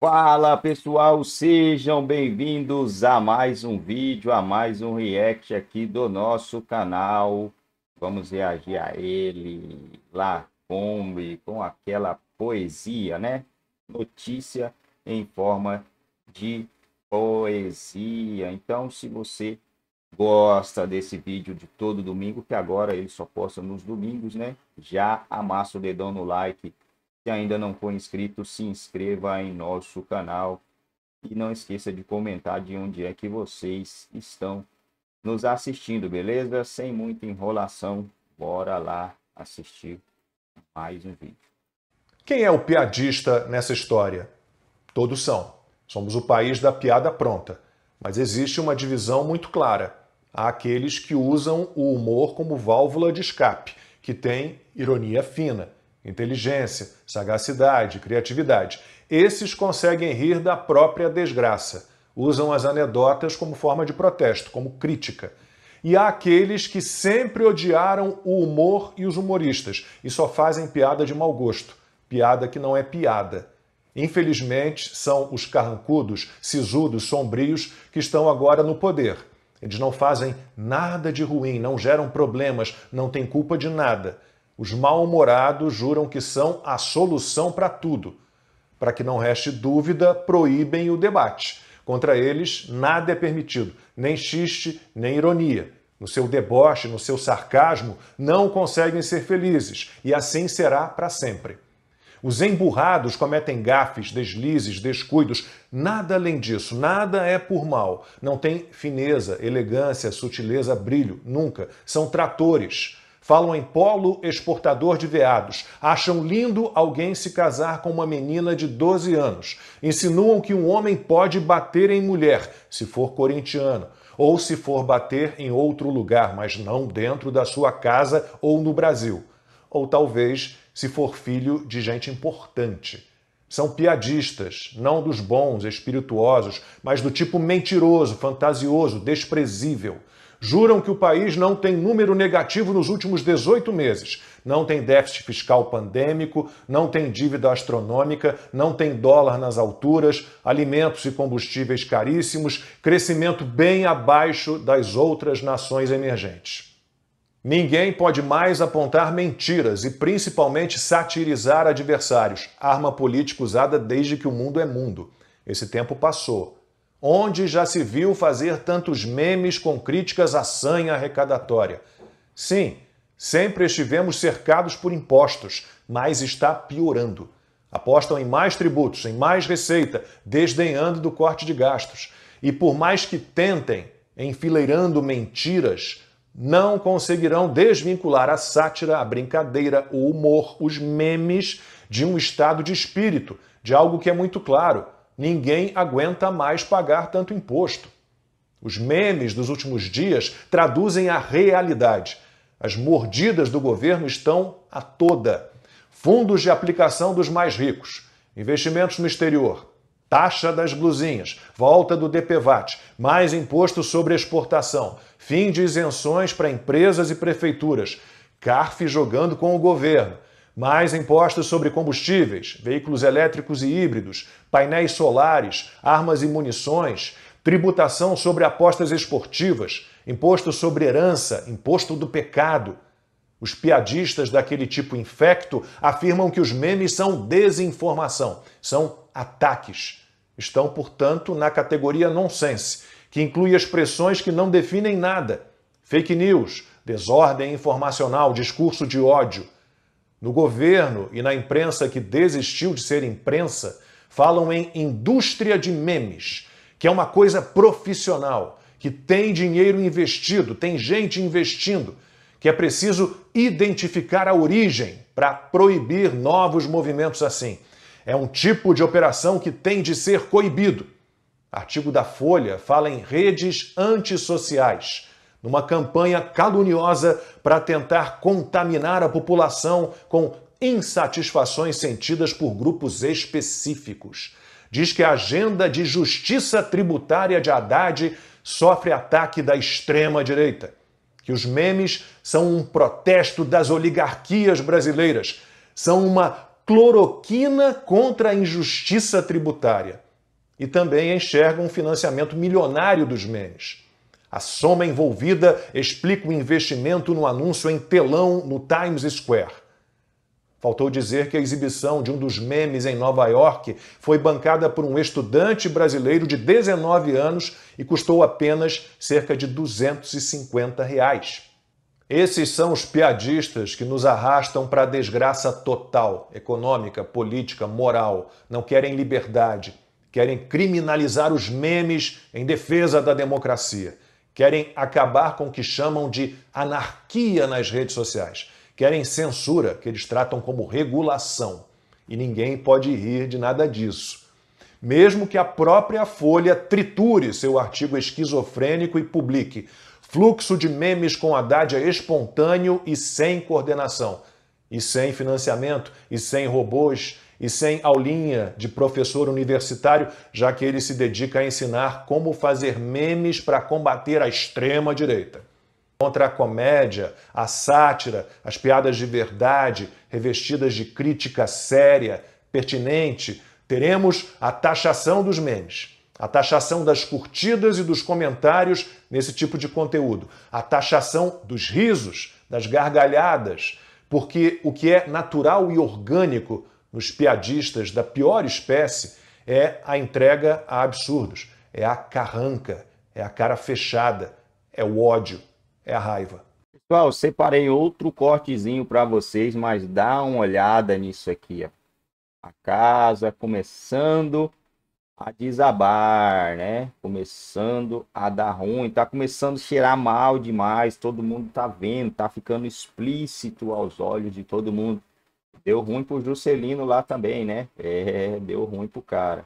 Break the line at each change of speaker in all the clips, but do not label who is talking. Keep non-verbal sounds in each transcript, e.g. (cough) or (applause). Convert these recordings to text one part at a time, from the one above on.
Fala pessoal, sejam bem-vindos a mais um vídeo, a mais um react aqui do nosso canal. Vamos reagir a ele, Lacombe, com aquela poesia, né? Notícia em forma de poesia. Então, se você gosta desse vídeo de todo domingo, que agora ele só posta nos domingos, né? Já amassa o dedão no like que ainda não for inscrito, se inscreva em nosso canal e não esqueça de comentar de onde é que vocês estão nos assistindo, beleza? Sem muita enrolação, bora lá assistir mais um vídeo.
Quem é o piadista nessa história? Todos são. Somos o país da piada pronta. Mas existe uma divisão muito clara. Há aqueles que usam o humor como válvula de escape, que tem ironia fina inteligência, sagacidade, criatividade. Esses conseguem rir da própria desgraça, usam as anedotas como forma de protesto, como crítica. E há aqueles que sempre odiaram o humor e os humoristas e só fazem piada de mau gosto, piada que não é piada. Infelizmente, são os carrancudos, sisudos, sombrios que estão agora no poder. Eles não fazem nada de ruim, não geram problemas, não têm culpa de nada os mal-humorados juram que são a solução para tudo. Para que não reste dúvida, proíbem o debate. Contra eles, nada é permitido, nem xiste, nem ironia. No seu deboche, no seu sarcasmo, não conseguem ser felizes, e assim será para sempre. Os emburrados cometem gafes, deslizes, descuidos, nada além disso, nada é por mal. Não tem fineza, elegância, sutileza, brilho, nunca. São tratores falam em polo exportador de veados, acham lindo alguém se casar com uma menina de 12 anos, insinuam que um homem pode bater em mulher, se for corintiano, ou se for bater em outro lugar, mas não dentro da sua casa ou no Brasil, ou talvez se for filho de gente importante. São piadistas, não dos bons, espirituosos, mas do tipo mentiroso, fantasioso, desprezível juram que o país não tem número negativo nos últimos 18 meses, não tem déficit fiscal pandêmico, não tem dívida astronômica, não tem dólar nas alturas, alimentos e combustíveis caríssimos, crescimento bem abaixo das outras nações emergentes. Ninguém pode mais apontar mentiras e principalmente satirizar adversários, arma política usada desde que o mundo é mundo. Esse tempo passou. Onde já se viu fazer tantos memes com críticas à sanha arrecadatória? Sim, sempre estivemos cercados por impostos, mas está piorando. Apostam em mais tributos, em mais receita, desdenhando do corte de gastos. E por mais que tentem, enfileirando mentiras, não conseguirão desvincular a sátira, a brincadeira, o humor, os memes de um estado de espírito, de algo que é muito claro. Ninguém aguenta mais pagar tanto imposto. Os memes dos últimos dias traduzem a realidade. As mordidas do governo estão a toda. Fundos de aplicação dos mais ricos, investimentos no exterior, taxa das blusinhas, volta do DPVAT, mais imposto sobre exportação, fim de isenções para empresas e prefeituras, CARF jogando com o governo, mais impostos sobre combustíveis, veículos elétricos e híbridos, painéis solares, armas e munições, tributação sobre apostas esportivas, imposto sobre herança, imposto do pecado. Os piadistas daquele tipo infecto afirmam que os memes são desinformação, são ataques. Estão, portanto, na categoria nonsense, que inclui expressões que não definem nada. Fake news, desordem informacional, discurso de ódio. No governo e na imprensa que desistiu de ser imprensa, falam em indústria de memes, que é uma coisa profissional, que tem dinheiro investido, tem gente investindo, que é preciso identificar a origem para proibir novos movimentos assim. É um tipo de operação que tem de ser coibido. Artigo da Folha fala em redes antissociais numa campanha caluniosa para tentar contaminar a população com insatisfações sentidas por grupos específicos. Diz que a agenda de justiça tributária de Haddad sofre ataque da extrema-direita, que os memes são um protesto das oligarquias brasileiras, são uma cloroquina contra a injustiça tributária. E também enxerga um financiamento milionário dos memes. A soma envolvida explica o investimento no anúncio em telão no Times Square. Faltou dizer que a exibição de um dos memes em Nova York foi bancada por um estudante brasileiro de 19 anos e custou apenas cerca de 250 reais. Esses são os piadistas que nos arrastam para a desgraça total, econômica, política, moral. Não querem liberdade, querem criminalizar os memes em defesa da democracia querem acabar com o que chamam de anarquia nas redes sociais, querem censura, que eles tratam como regulação. E ninguém pode rir de nada disso. Mesmo que a própria Folha triture seu artigo esquizofrênico e publique fluxo de memes com Haddad é espontâneo e sem coordenação, e sem financiamento, e sem robôs, e sem aulinha de professor universitário, já que ele se dedica a ensinar como fazer memes para combater a extrema-direita. Contra a comédia, a sátira, as piadas de verdade, revestidas de crítica séria, pertinente, teremos a taxação dos memes. A taxação das curtidas e dos comentários nesse tipo de conteúdo. A taxação dos risos, das gargalhadas, porque o que é natural e orgânico nos piadistas da pior espécie é a entrega a absurdos, é a carranca, é a cara fechada, é o ódio, é a raiva. Pessoal,
separei outro cortezinho para vocês, mas dá uma olhada nisso aqui. Ó. A casa começando a desabar, né? Começando a dar ruim, tá começando a cheirar mal demais, todo mundo tá vendo, tá ficando explícito aos olhos de todo mundo. Deu ruim pro Juscelino lá também, né? É, deu ruim pro cara.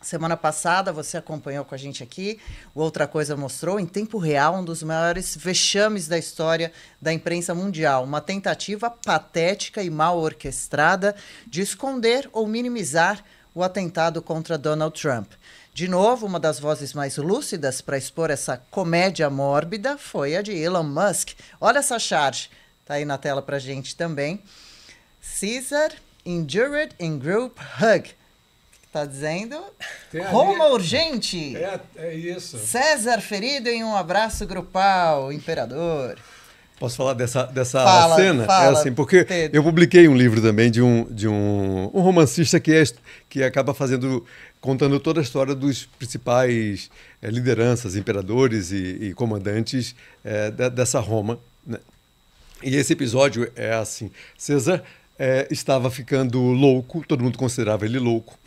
Semana passada você acompanhou com a gente aqui. O Outra Coisa mostrou em tempo real um dos maiores vexames da história da imprensa mundial. Uma tentativa patética e mal orquestrada de esconder ou minimizar o atentado contra Donald Trump. De novo, uma das vozes mais lúcidas para expor essa comédia mórbida foi a de Elon Musk. Olha essa charge, tá aí na tela para gente também. Caesar endured in group hug. Está dizendo? Roma urgente! É, é isso. César ferido em um abraço grupal, imperador. Posso falar dessa, dessa fala, cena? É fala, é assim,
porque Pedro. eu publiquei um livro também de um, de um, um romancista que, é, que acaba fazendo contando toda a história dos principais é, lideranças, imperadores e, e comandantes é, dessa Roma. Né? E esse episódio é assim: César é, estava ficando louco, todo mundo considerava ele louco.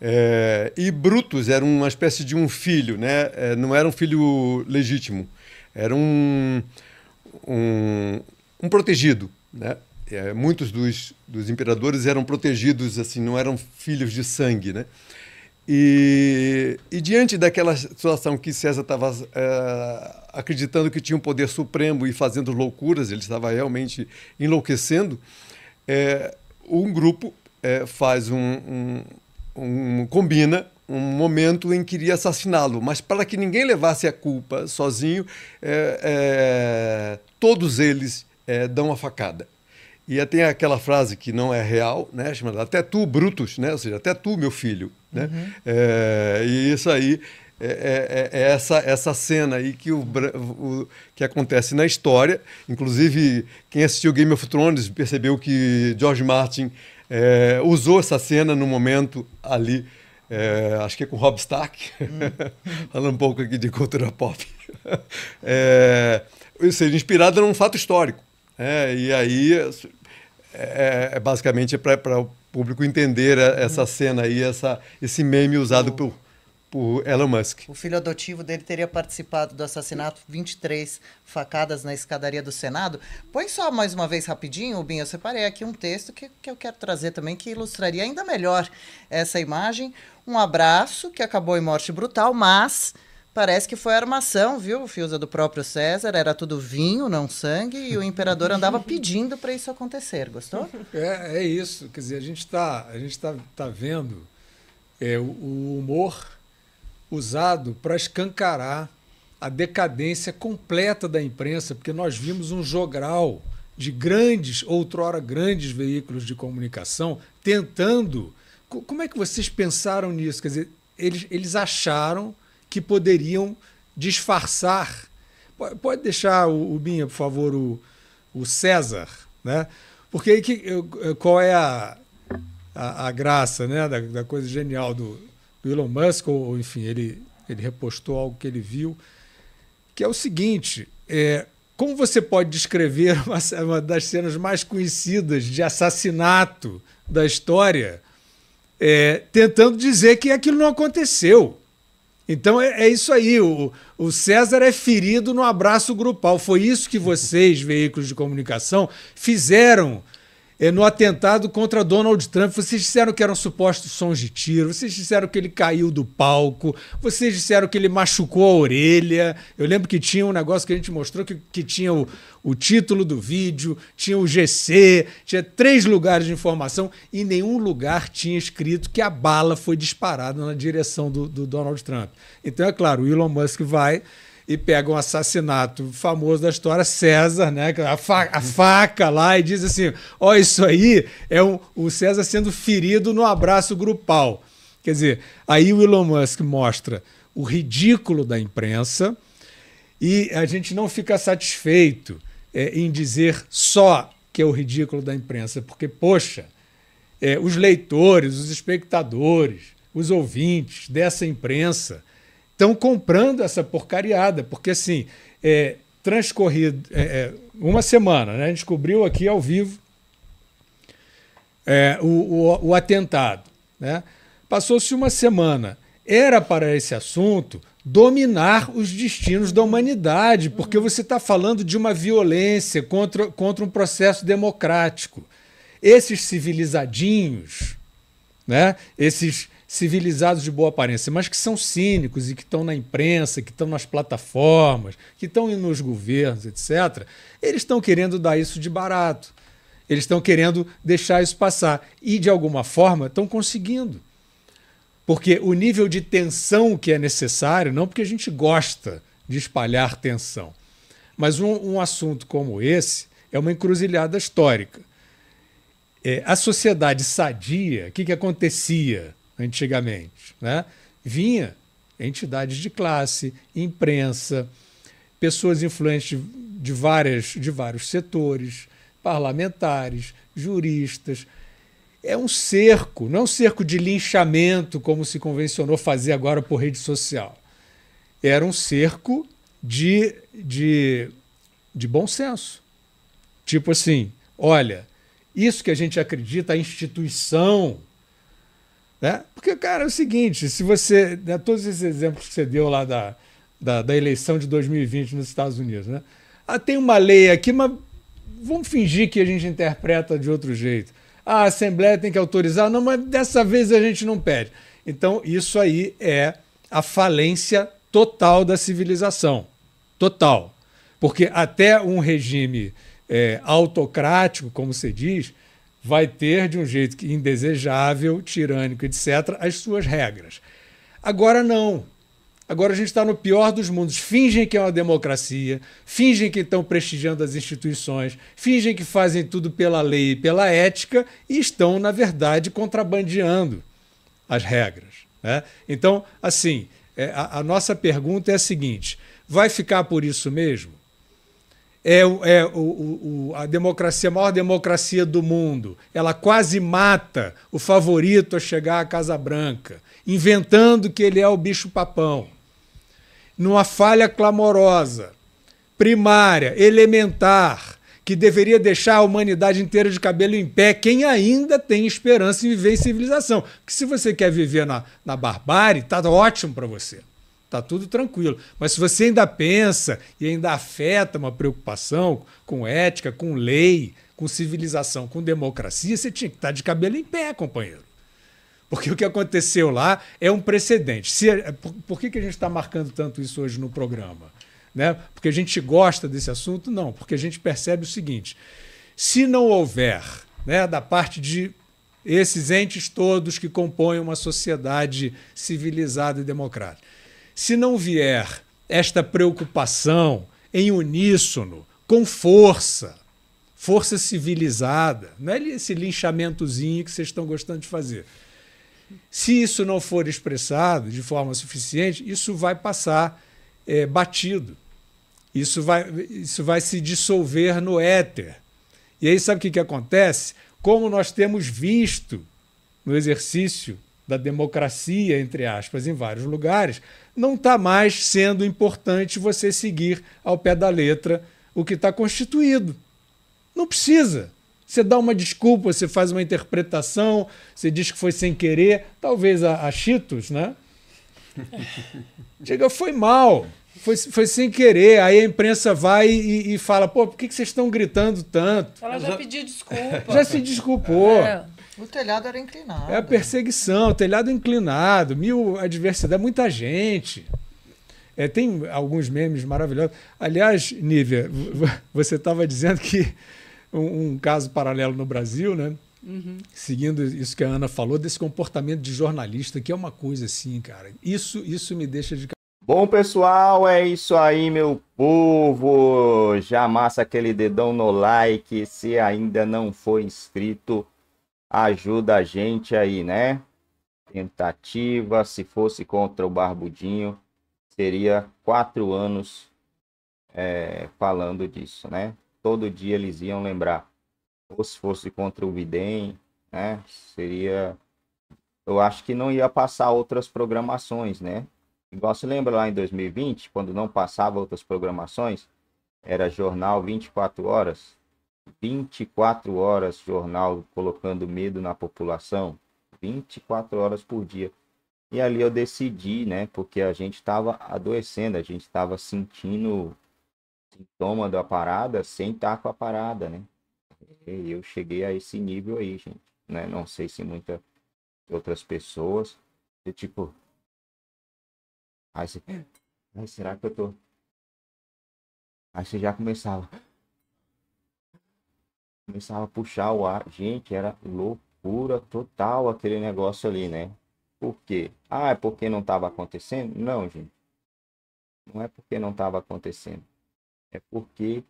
É, e Brutus era uma espécie de um filho, né? É, não era um filho legítimo, era um, um, um protegido, né? É, muitos dos, dos imperadores eram protegidos, assim, não eram filhos de sangue, né? E, e, diante daquela situação que César estava é, acreditando que tinha um poder supremo e fazendo loucuras, ele estava realmente enlouquecendo, é, um grupo é, faz um, um, um, combina um momento em que iria assassiná-lo, mas para que ninguém levasse a culpa sozinho, é, é todos eles é, dão a facada. E tem aquela frase que não é real, né? Chamada até tu, Brutus, né? Ou seja, até tu, meu filho, né? Uhum. É, e isso aí é, é, é, é, essa, essa cena aí que, o, o, que acontece na história. Inclusive, quem assistiu Game of Thrones percebeu que George Martin é, usou essa cena no momento ali, é, acho que é com Rob Stark, hum. (laughs) falando um pouco aqui de cultura pop. (laughs) é, ou seja, num fato histórico. Né? e aí, é, é basicamente, para o público entender essa cena aí, essa, esse meme usado oh. por por Elon Musk.
O filho adotivo dele teria participado do assassinato 23 facadas na escadaria do Senado. Põe só mais uma vez rapidinho, Binho, eu separei aqui um texto que, que eu quero trazer também, que ilustraria ainda melhor essa imagem. Um abraço que acabou em morte brutal, mas Parece que foi armação, viu, Fiusa, do próprio César. Era tudo vinho, não sangue, e o imperador andava (laughs) pedindo para isso acontecer. Gostou?
É, é isso. Quer dizer, a gente está tá, tá vendo é, o humor usado para escancarar a decadência completa da imprensa, porque nós vimos um jogral de grandes, outrora grandes veículos de comunicação tentando. Como é que vocês pensaram nisso? Quer dizer, eles, eles acharam que poderiam disfarçar. Pode, deixar o, o Binha, por favor, o, o César, né? Porque aí que, qual é a, a, a graça né? da, da coisa genial do, do Elon Musk, ou enfim, ele, ele repostou algo que ele viu, que é o seguinte: é, como você pode descrever (laughs) uma, uma das cenas mais conhecidas de assassinato da história, é, tentando dizer que aquilo não aconteceu? Então é, é, isso aí. O, o César é ferido no abraço grupal. Foi isso que vocês, (laughs) veículos de comunicação, fizeram é no atentado contra Donald Trump. Vocês disseram que eram supostos sons de tiro, vocês disseram que ele caiu do palco, vocês disseram que ele machucou a orelha. Eu lembro que tinha um negócio que a gente mostrou que, que tinha o, o título do vídeo, tinha o GC, tinha três lugares de informação e em nenhum lugar tinha escrito que a bala foi disparada na direção do, do Donald Trump. Então, é claro, o Elon Musk vai e pega um assassinato famoso da história, César, né? É a, fa a faca lá e diz assim: ó, oh, isso aí é um, o César sendo ferido no abraço grupal. Quer dizer, aí o Elon Musk mostra o ridículo da imprensa e a gente não fica satisfeito é, em dizer só que é o ridículo da imprensa, porque, poxa, é, os leitores, os espectadores, os ouvintes dessa imprensa estão comprando essa porcariada, porque assim, é, transcorrido é, é uma semana, né? descobriu aqui ao vivo é, o, o, o, atentado. Né? Passou-se uma semana. Era para esse assunto dominar os destinos da humanidade, porque você está falando de uma violência contra, contra um processo democrático. Esses civilizadinhos, né? esses civilizados de boa aparência, mas que são cínicos e que estão na imprensa, que estão nas plataformas, que estão nos governos, etc., eles estão querendo dar isso de barato. Eles estão querendo deixar isso passar. E, de alguma forma, estão conseguindo. Porque o nível de tensão que é necessário, não porque a gente gosta de espalhar tensão, mas um, um assunto como esse é uma encruzilhada histórica. É, a sociedade sadia, o que, que acontecia antigamente. Né? Vinha entidades de classe, imprensa, pessoas influentes de, várias, de vários setores, parlamentares, juristas. É um cerco, não é um cerco de linchamento, como se convencionou fazer agora por rede social. Era um cerco de, de, de bom senso. Tipo assim, olha, isso que a gente acredita, a instituição né? Porque, cara, é o seguinte: se você. Né, todos esses exemplos que você deu lá da, da, da eleição de 2020 nos Estados Unidos, né? Ah, tem uma lei aqui, mas vamos fingir que a gente interpreta de outro jeito. Ah, a Assembleia tem que autorizar, não, mas dessa vez a gente não pede. Então, isso aí é a falência total da civilização. Total. Porque até um regime é, autocrático, como se diz, vai ter, de um jeito indesejável, tirânico, etc., as suas regras. Agora não. Agora a gente está no pior dos mundos. Fingem que é uma democracia, fingem que estão prestigiando as instituições, fingem que fazem tudo pela lei e pela ética e estão, na verdade, contrabandeando as regras. Né? Então, assim, é, a, a nossa pergunta é a seguinte: vai ficar por isso mesmo? é, é o, o, a democracia, a maior democracia do mundo. Ela quase mata o favorito a chegar à Casa Branca, inventando que ele é o bicho-papão. Numa falha clamorosa, primária, elementar, que deveria deixar a humanidade inteira de cabelo em pé, quem ainda tem esperança em viver em civilização. Porque se você quer viver na, na barbárie, está ótimo para você está tudo tranquilo. Mas se você ainda pensa e ainda afeta uma preocupação com ética, com lei, com civilização, com democracia, você tinha que estar tá de cabelo em pé, companheiro. Porque o que aconteceu lá é um precedente. Se, é, por, por que, que a gente está marcando tanto isso hoje no programa? Né? Porque a gente gosta desse assunto? Não, porque a gente percebe o seguinte: se não houver, né, da parte de esses entes todos que compõem uma sociedade civilizada e democrática, se não vier esta preocupação em uníssono, com força, força civilizada, não é esse linchamentozinho que vocês estão gostando de fazer. Se isso não for expressado de forma suficiente, isso vai passar é, batido. Isso vai, isso vai se dissolver no éter. E aí, sabe o que, que acontece? Como nós temos visto no exercício da democracia, entre aspas, em vários lugares, não está mais sendo importante você seguir ao pé da letra o que está constituído. Não precisa. Você dá uma desculpa, você faz uma interpretação, você diz que foi sem querer, talvez a, a Cheetos, né? (laughs) Diga, foi mal. Foi, foi sem querer. Aí a imprensa vai e, e fala: pô, por que, que vocês estão gritando tanto? Ela já, já
pediu (laughs) desculpa. Já se desculpou. É. O telhado era inclinado. É a
perseguição, o telhado inclinado, mil adversidade, muita gente. É, tem alguns memes maravilhosos. Aliás, Nívia, você estava dizendo que um, um, caso paralelo no Brasil, né? Uhum. Seguindo isso que a Ana falou, desse comportamento de jornalista, que é uma coisa assim, cara. Isso, isso me deixa de
Bom, pessoal, é isso aí, meu povo. Já massa aquele dedão no like. Se ainda não for inscrito, ajuda a gente aí, né? Tentativa, se fosse contra o Barbudinho, seria quatro anos é, falando disso, né? Todo dia eles iam lembrar. Ou se fosse contra o Biden, né? Seria. Eu acho que não ia passar outras programações, né? Igual se lembra lá em 2020, quando não passava outras programações, era jornal 24 horas. 24 horas jornal colocando medo na população, 24 horas por dia. E ali eu decidi, né, porque a gente estava adoecendo, a gente estava sentindo sintoma da parada sem estar com a parada, né? E eu cheguei a esse nível aí, gente, né? Não sei se muitas outras pessoas, eu, tipo, Aí você. Ai, será que eu tô. Aí você já começava. Começava a puxar o ar. Gente, era loucura total aquele negócio ali, né? Por quê? Ah, é porque não estava acontecendo? Não, gente. Não é porque não estava acontecendo. É porque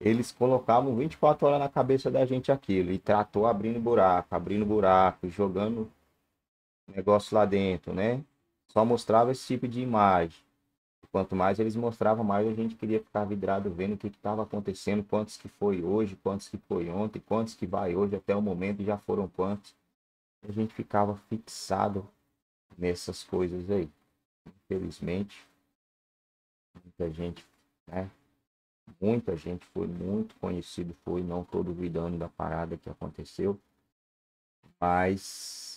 eles colocavam 24 horas na cabeça da gente aquilo e tratou abrindo buraco, abrindo buraco, jogando negócio lá dentro, né? só mostrava esse tipo de imagem. Quanto mais eles mostravam, mais a gente queria ficar vidrado vendo o que estava acontecendo, quantos que foi hoje, quantos que foi ontem, quantos que vai hoje, até o momento já foram quantos. A gente ficava fixado nessas coisas aí. Infelizmente, muita gente, né? Muita gente foi muito conhecido, foi, não estou duvidando da parada que aconteceu, mas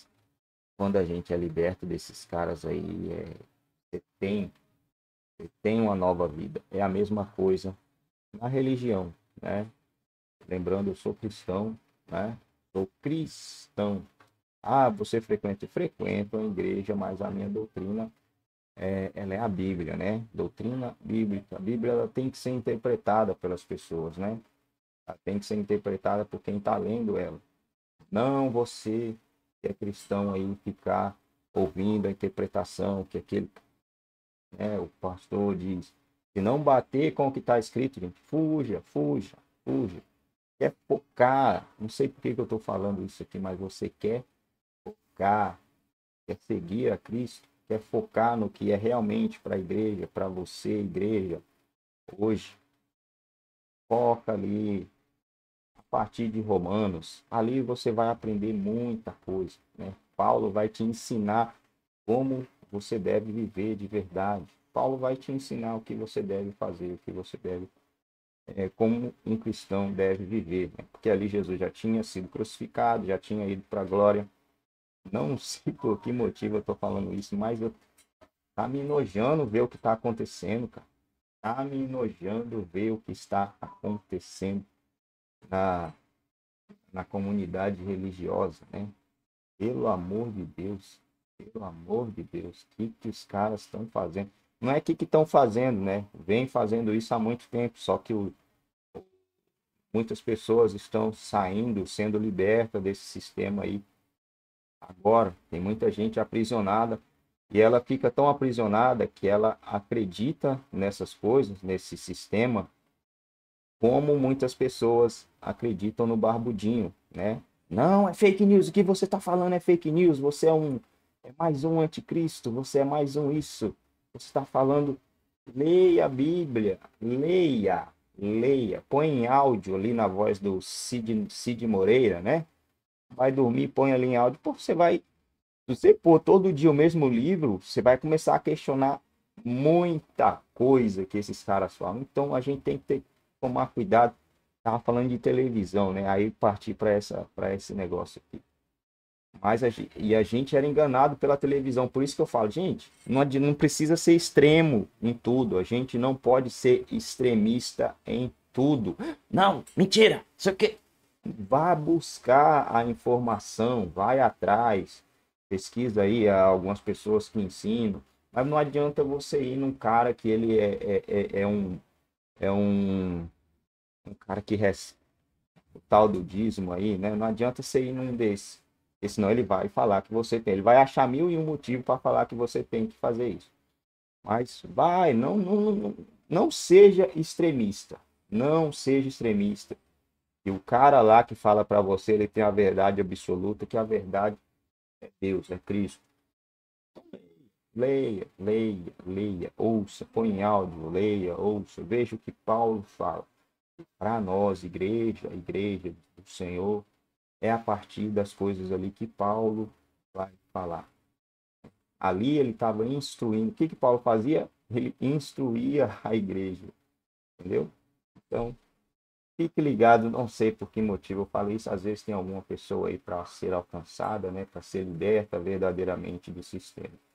quando a gente é liberto desses caras aí, é, você, tem, você tem uma nova vida. É a mesma coisa na religião, né? Lembrando, eu sou cristão, né? Sou cristão. Ah, você frequenta? frequenta a igreja, mas a minha doutrina é, ela é a Bíblia, né? Doutrina bíblica. A Bíblia ela tem que ser interpretada pelas pessoas, né? Ela tem que ser interpretada por quem está lendo ela. Não você que é cristão aí ficar ouvindo a interpretação que aquele né, o pastor diz. Se não bater com o que está escrito, gente, fuja, fuja, fuja. Quer é focar. Não sei por que, que eu estou falando isso aqui, mas você quer focar, quer seguir a Cristo, quer focar no que é realmente para a igreja, para você, igreja, hoje. Foca ali, partir de Romanos. Ali você vai aprender muita coisa. Né? Paulo vai te ensinar como você deve viver de verdade. Paulo vai te ensinar o que você deve fazer, o que você deve, é, como um cristão deve viver. Né? Porque ali Jesus já tinha sido crucificado, já tinha ido para a glória. Não (laughs) sei por que motivo eu estou falando isso, mas eu tá me enojando ver o que está acontecendo, cara. Tá me enojando ver o que está acontecendo na, na comunidade religiosa, né? Pelo amor de Deus, pelo amor de Deus, o que, que os caras estão fazendo? Não é que estão fazendo, né? Vem fazendo isso há muito tempo, só que o, muitas pessoas estão saindo, sendo libertas desse sistema aí. Agora, tem muita gente aprisionada e ela fica tão aprisionada que ela acredita nessas coisas, nesse sistema, como muitas pessoas acreditam no barbudinho, né? Não, é fake news, o que você está falando é fake news, você é um é mais um anticristo, você é mais um isso. Você está falando leia a Bíblia, leia, leia, põe em áudio ali na voz do Cid, Cid Moreira, né? Vai dormir, põe ali em áudio, pô, você vai se você pôr todo dia o mesmo livro, você vai começar a questionar muita coisa que esses caras falam. Então a gente tem que ter tomar cuidado. Tava falando de televisão, né? Aí parti para essa para esse negócio aqui. Mas a, gente e a gente era enganado pela televisão, por isso que eu falo, gente, não, não precisa ser extremo em tudo. A gente não pode ser extremista em tudo. Não, mentira, isso que Vá buscar a informação, vai atrás, pesquisa aí algumas pessoas que ensinam. Mas não adianta você ir num cara que ele é, é, é, é um é um, um cara que res, o tal do dízimo aí, né? Não adianta você ir num desses. Porque senão ele vai falar que você tem. Ele vai achar mil e um motivo para falar que você tem que fazer isso. Mas vai, não, não, não, não seja extremista. Não seja extremista. E o cara lá que fala para você, ele tem a verdade absoluta, que a verdade é Deus, é Cristo. Leia, leia, leia, ouça, põe em áudio, leia, ouça, veja o que Paulo fala. Para nós, igreja, a igreja do Senhor, é a partir das coisas ali que Paulo vai falar. Ali ele estava instruindo. O que, que Paulo fazia? Ele instruía a igreja. Entendeu? Então, fique ligado. Não sei por que motivo eu falei isso. Às vezes tem alguma pessoa aí para ser alcançada, né? para ser liberta verdadeiramente do sistema.